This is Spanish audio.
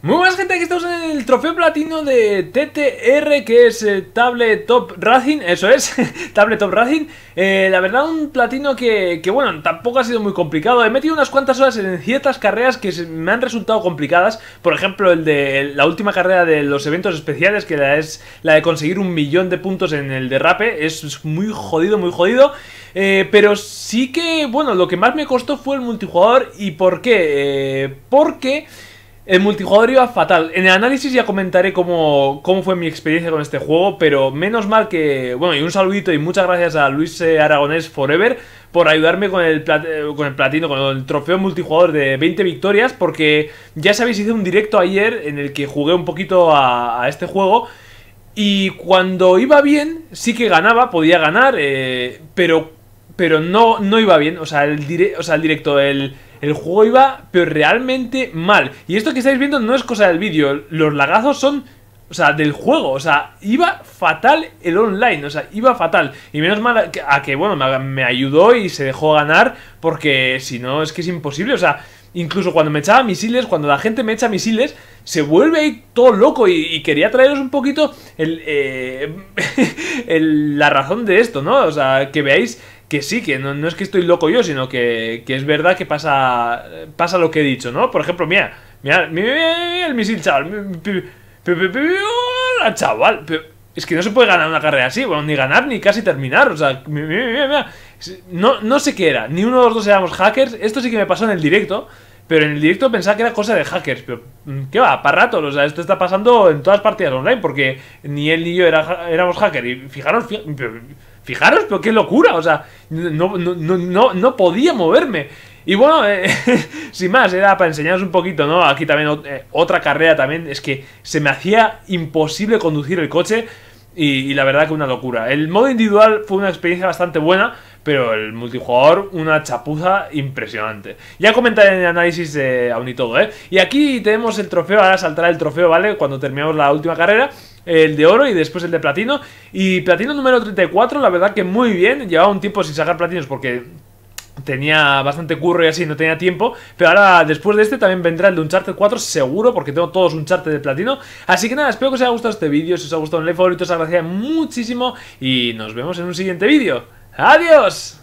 Muy buenas gente, aquí estamos en el trofeo platino de TTR que es eh, Tabletop Top Racing, eso es, Tablet Top Racing eh, La verdad un platino que, bueno, tampoco ha sido muy complicado He metido unas cuantas horas en ciertas carreras que me han resultado complicadas Por ejemplo el de la última carrera de los eventos especiales que es la de conseguir un millón de puntos en el derrape Es muy jodido, muy jodido eh, pero sí que, bueno, lo que más me costó fue el multijugador ¿Y por qué? porque el multijugador iba fatal. En el análisis ya comentaré cómo, cómo fue mi experiencia con este juego, pero menos mal que... Bueno, y un saludito y muchas gracias a Luis eh, Aragonés Forever por ayudarme con el, eh, con el platino, con el trofeo multijugador de 20 victorias, porque ya sabéis, hice un directo ayer en el que jugué un poquito a, este juego. Y cuando iba bien, sí que ganaba, podía ganar, eh, pero pero no, no iba bien. O sea, el, directo, el, el juego iba, pero realmente mal. Y esto que estáis viendo no es cosa del vídeo. Los lagazos son o sea, del juego, o sea, iba fatal el online, o sea, iba fatal. Y menos mal a que, bueno, me, ayudó y se dejó ganar, porque si no, es que es imposible, o sea, incluso cuando me echaba misiles, cuando la gente me echa misiles, se vuelve ahí todo loco y, quería traeros un poquito eh, el, la razón de esto, ¿no? O sea, que veáis que sí, que no, es que estoy loco yo, sino que, es verdad que pasa, pasa lo que he dicho, ¿no? Por ejemplo, mira, mira, mira, el misil, chaval. Chaval, es que no se puede ganar una carrera así, bueno, ni ganar ni casi terminar, o sea, no, no sé qué era, ni uno de los dos éramos hackers, esto sí que me pasó en el directo, pero en el directo pensaba que era cosa de hackers. Pero, mm, ¿qué va? Para rato. O sea, esto está pasando en todas partidas online. Porque ni él ni yo éramos hackers. Y fijaros, fijaros, pero qué locura. O sea, no, podía moverme. Y bueno, eh, sin más, era para enseñaros un poquito, ¿no? Aquí también eh, otra carrera también. Es que se me hacía imposible conducir el coche. y la verdad que una locura. El modo individual fue una experiencia bastante buena pero el multijugador, una chapuza impresionante. Ya comentaré en el análisis de aún y todo, ¿eh? Y aquí tenemos el trofeo, ahora saltará el trofeo, ¿vale? Cuando terminamos la última carrera el de oro y después el de platino. Y platino número 34, la verdad que muy bien. Llevaba un tiempo sin sacar platinos porque tenía bastante curro y así, no tenía tiempo. Pero ahora, después de este, también vendrá el de un charter 4, seguro, porque tengo todos un charter de platino. Así que nada, espero que os haya gustado este vídeo. Si os ha gustado, un like favorito, os agradecería muchísimo. Y nos vemos en un siguiente vídeo. ¡Adiós!